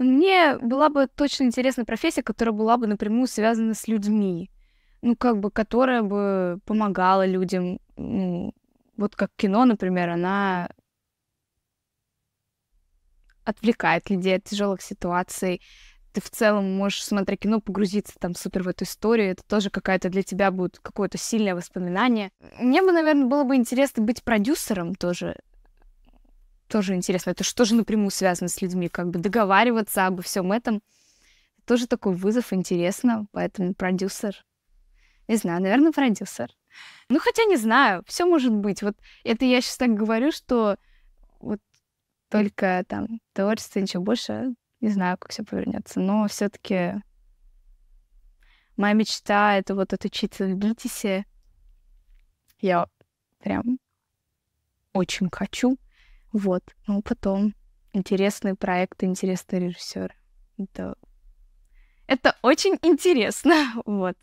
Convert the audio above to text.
Мне была бы точно интересна профессия, которая была бы напрямую связана с людьми. Ну, как бы, которая бы помогала людям. Ну, вот как кино, например, она отвлекает людей от тяжелых ситуаций. Ты в целом можешь, смотря кино, погрузиться там супер в эту историю. Это тоже какая-то для тебя будет какое-то сильное воспоминание. Мне бы, наверное, было бы интересно быть продюсером тоже тоже интересно, это что же напрямую связано с людьми, как бы договариваться обо всем этом. Тоже такой вызов, интересно, поэтому продюсер. Не знаю, наверное, продюсер. Ну, хотя не знаю, все может быть. Вот это я сейчас так говорю, что вот только там творчество, ничего больше, не знаю, как все повернется. Но все-таки моя мечта это вот отучиться в Гитисе. Я прям очень хочу. Вот. Ну, потом интересные проекты, интересные режиссеры. Это, это очень интересно. Вот.